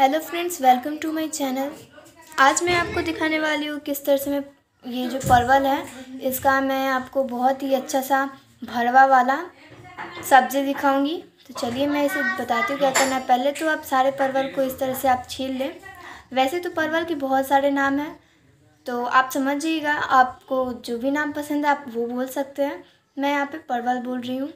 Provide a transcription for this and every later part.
hello friends welcome to my channel आज मैं आपको दिखाने वाली हूँ किस तरह से मैं ये जो परवल है इसका मैं आपको बहुत ही अच्छा सा भरवा वाला सब्ज़ी दिखाऊंगी तो चलिए मैं इसे बताती हूँ क्या करना है पहले तो आप सारे परवल को इस तरह से आप छील लें वैसे तो परवल के बहुत सारे नाम हैं तो आप समझिएगा आपको जो भी नाम पसंद है आप वो बोल सकते हैं मैं यहाँ पर परवल बोल रही हूँ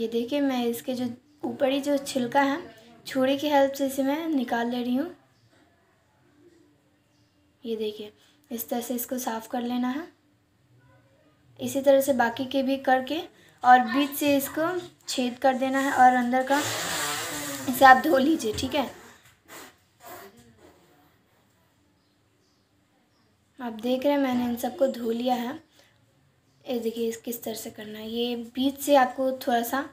ये देखिए मैं इसके जो ऊपरी जो छिलका है छुरी की हेल्प से इसे मैं निकाल ले रही हूँ ये देखिए इस तरह से इसको साफ़ कर लेना है इसी तरह से बाकी के भी करके और बीच से इसको छेद कर देना है और अंदर का इसे आप धो लीजिए ठीक है आप देख रहे हैं मैंने इन सबको धो लिया है ये देखिए इस किस तरह से करना है ये बीच से आपको थोड़ा सा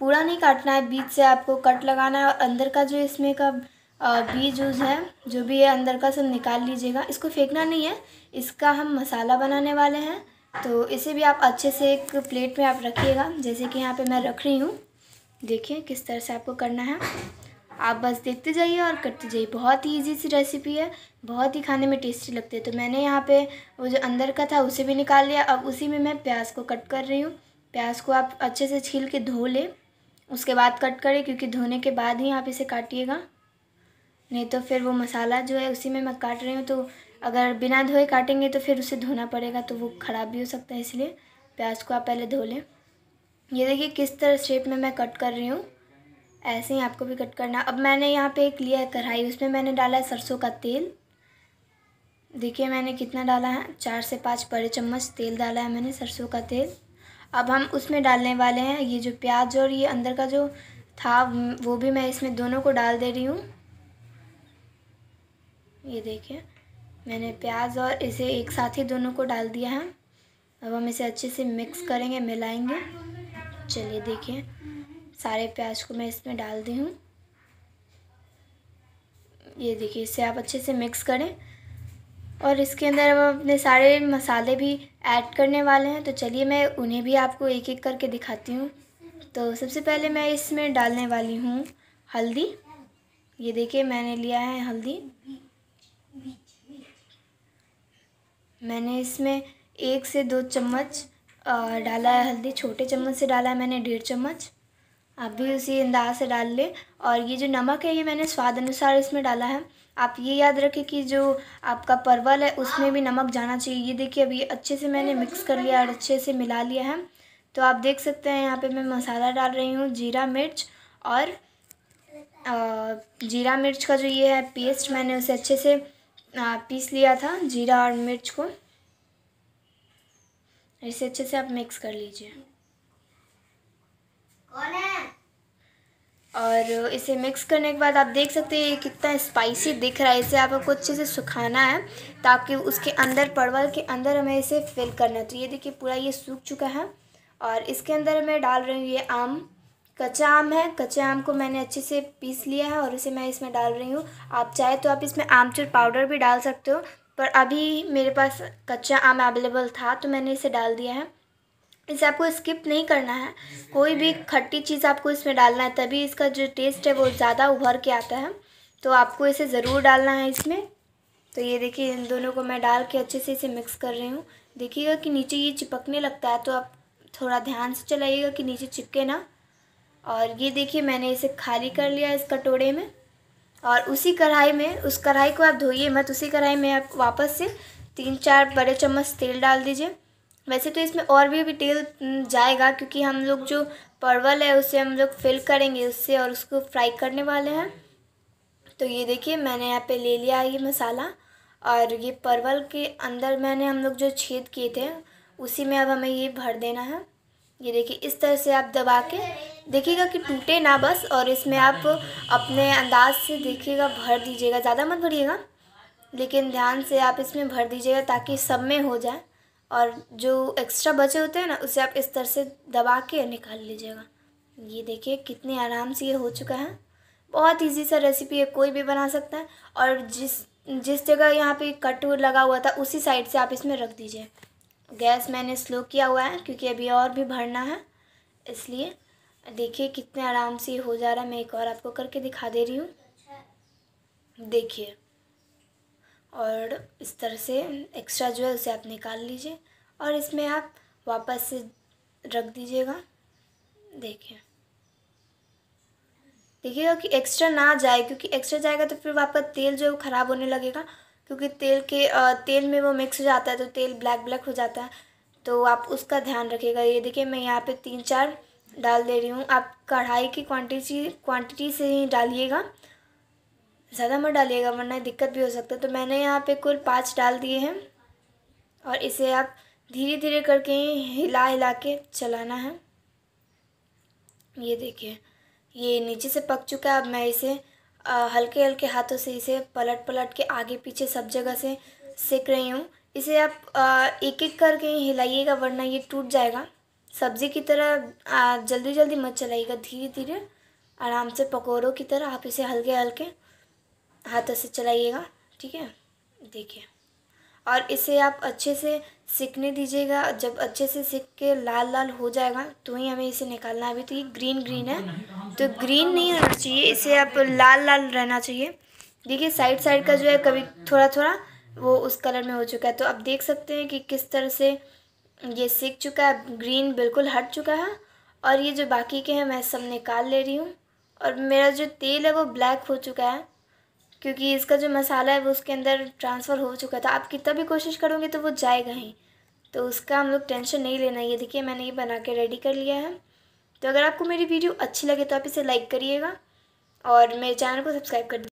पूरा नहीं काटना है बीच से आपको कट लगाना है और अंदर का जो इसमें का बीज यूज है जो भी है अंदर का सब निकाल लीजिएगा इसको फेंकना नहीं है इसका हम मसाला बनाने वाले हैं तो इसे भी आप अच्छे से एक प्लेट में आप रखिएगा जैसे कि यहाँ पे मैं रख रही हूँ देखिए किस तरह से आपको करना है आप बस देखते जाइए और करते जाइए बहुत ही ईजी सी रेसिपी है बहुत ही खाने में टेस्टी लगती है तो मैंने यहाँ पे वो जो अंदर का था उसे भी निकाल लिया अब उसी में मैं प्याज को कट कर रही हूँ प्याज को आप अच्छे से छील के धो लें उसके बाद कट करें क्योंकि धोने के बाद ही आप इसे काटिएगा नहीं तो फिर वो मसाला जो है उसी में मैं काट रही हूँ तो अगर बिना धोए काटेंगे तो फिर उसे धोना पड़ेगा तो वो ख़राब भी हो सकता है इसलिए प्याज को आप पहले धो लें ये देखिए किस तरह शेप में मैं कट कर रही हूँ ऐसे ही आपको भी कट करना अब मैंने यहाँ पे एक लिया है कढ़ाई उसमें मैंने डाला है सरसों का तेल देखिए मैंने कितना डाला है चार से पाँच बड़े चम्मच तेल डाला है मैंने सरसों का तेल अब हम उसमें डालने वाले हैं ये जो प्याज और ये अंदर का जो था वो भी मैं इसमें दोनों को डाल दे रही हूँ ये देखिए मैंने प्याज और इसे एक साथ ही दोनों को डाल दिया है अब हम इसे अच्छे से मिक्स करेंगे मिलाएंगे चलिए देखिए सारे प्याज को मैं इसमें डाल दी हूँ ये देखिए इसे आप अच्छे से मिक्स करें और इसके अंदर हम अपने सारे मसाले भी ऐड करने वाले हैं तो चलिए मैं उन्हें भी आपको एक एक करके दिखाती हूँ तो सबसे पहले मैं इसमें डालने वाली हूँ हल्दी ये देखिए मैंने लिया है हल्दी मैंने इसमें एक से दो चम्मच डाला है हल्दी छोटे चम्मच से डाला है मैंने डेढ़ चम्मच आप भी उसी अंदाज से डाल लें और ये जो नमक है ये मैंने स्वाद अनुसार इसमें डाला है आप ये याद रखें कि जो आपका परवल है उसमें भी नमक जाना चाहिए ये देखिए अभी अच्छे से मैंने मिक्स कर लिया और अच्छे से मिला लिया है तो आप देख सकते हैं यहाँ पे मैं मसाला डाल रही हूँ जीरा मिर्च और जीरा मिर्च का जो ये है पेस्ट मैंने उसे अच्छे से पीस लिया था जीरा और मिर्च को इसे अच्छे से आप मिक्स कर लीजिए और इसे मिक्स करने के बाद आप देख सकते हैं कितना स्पाइसी दिख रहा है इसे आपको अच्छे से सुखाना है ताकि उसके अंदर परवल के अंदर हमें इसे फिल करना है तो ये देखिए पूरा ये सूख चुका है और इसके अंदर मैं डाल रही हूँ ये आम कच्चा आम है कच्चे आम को मैंने अच्छे से पीस लिया है और इसे मैं इसमें डाल रही हूँ आप चाहे तो आप इसमें आमचूर पाउडर भी डाल सकते हो पर अभी मेरे पास कच्चा आम अवेलेबल था तो मैंने इसे डाल दिया है इसे आपको स्किप नहीं करना है कोई भी खट्टी चीज़ आपको इसमें डालना है तभी इसका जो टेस्ट है वो ज़्यादा उभर के आता है तो आपको इसे ज़रूर डालना है इसमें तो ये देखिए इन दोनों को मैं डाल के अच्छे से इसे मिक्स कर रही हूँ देखिएगा कि नीचे ये चिपकने लगता है तो आप थोड़ा ध्यान से चलाइएगा कि नीचे चिपके ना और ये देखिए मैंने इसे खाली कर लिया इस कटोरे में और उसी कढ़ाई में उस कढ़ाई को आप धोइए मत उसी कढ़ाई में आप वापस से तीन चार बड़े चम्मच तेल डाल दीजिए वैसे तो इसमें और भी डिटेल हम्म, जाएगा क्योंकि हम लोग जो परवल है उसे हम लोग फिल करेंगे उससे और उसको फ्राई करने वाले हैं तो ये देखिए मैंने यहाँ पे ले लिया है ये मसाला और ये परवल के अंदर मैंने हम लोग जो छेद किए थे उसी में अब हमें ये भर देना है ये देखिए इस तरह से आप दबा के देखिएगा कि टूटे ना बस और इसमें आप अपने अंदाज से देखिएगा भर दीजिएगा ज़्यादा मत भरिएगा लेकिन ध्यान से आप इसमें भर दीजिएगा ताकि सब में हो जाए और जो एक्स्ट्रा बचे होते हैं ना उसे आप इस तरह से दबा के निकाल लीजिएगा ये देखिए कितने आराम से ये हो चुका है बहुत इजी सा रेसिपी है कोई भी बना सकता है और जिस जिस जगह यहाँ पे कट लगा हुआ था उसी साइड से आप इसमें रख दीजिए गैस मैंने स्लो किया हुआ है क्योंकि अभी और भी भरना है इसलिए देखिए कितने आराम से हो जा रहा है मैं एक और आपको करके दिखा दे रही हूँ देखिए और इस तरह से एक्स्ट्रा जो है उसे आप निकाल लीजिए और इसमें आप वापस से रख दीजिएगा देखिए देखिएगा कि एक्स्ट्रा ना जाए क्योंकि एक्स्ट्रा जाएगा तो फिर आपका तेल जो है वो ख़राब होने लगेगा क्योंकि तेल के तेल में वो मिक्स हो जाता है तो तेल ब्लैक ब्लैक हो जाता है तो आप उसका ध्यान रखिएगा ये देखिए मैं यहाँ पे तीन चार डाल दे रही हूँ आप कढ़ाई की क्वांटिटी क्वांटिटी से ही डालिएगा ज़्यादा मत डालिएगा वरना दिक्कत भी हो सकता है तो मैंने यहाँ पे कुल पाँच डाल दिए हैं और इसे आप धीरे धीरे करके हिला हिला के चलाना है ये देखिए ये नीचे से पक चुका है अब मैं इसे हल्के हल्के हाथों से इसे पलट पलट के आगे पीछे सब जगह से सेक रही हूँ इसे आप एक एक करके हिलाइएगा वरना ये टूट जाएगा सब्ज़ी की तरह जल्दी जल्दी मत चलाइएगा धीरे धीरे आराम से पकौड़ों की तरह आप इसे हल्के हल्के हाथों से चलाइएगा ठीक है देखिए और इसे आप अच्छे से सीखने दीजिएगा जब अच्छे से सीख के लाल लाल हो जाएगा तो ही हमें इसे निकालना है अभी तो ये ग्रीन ग्रीन है तो ग्रीन नहीं होना चाहिए इसे आप लाल लाल रहना चाहिए देखिए साइड साइड का जो है कभी थोड़ा थोड़ा वो उस कलर में हो चुका है तो आप देख सकते हैं कि किस तरह से ये सीख चुका है ग्रीन बिल्कुल हट चुका है और ये जो बाकी के हैं मैं सब निकाल ले रही हूँ और मेरा जो तेल है वो ब्लैक हो चुका है क्योंकि इसका जो मसाला है वो उसके अंदर ट्रांसफ़र हो चुका था आप कितना भी कोशिश करोगे तो वो जाएगा ही तो उसका हम लोग टेंशन नहीं लेना ये देखिए मैंने ये बना के रेडी कर लिया है तो अगर आपको मेरी वीडियो अच्छी लगे तो आप इसे लाइक करिएगा और मेरे चैनल को सब्सक्राइब कर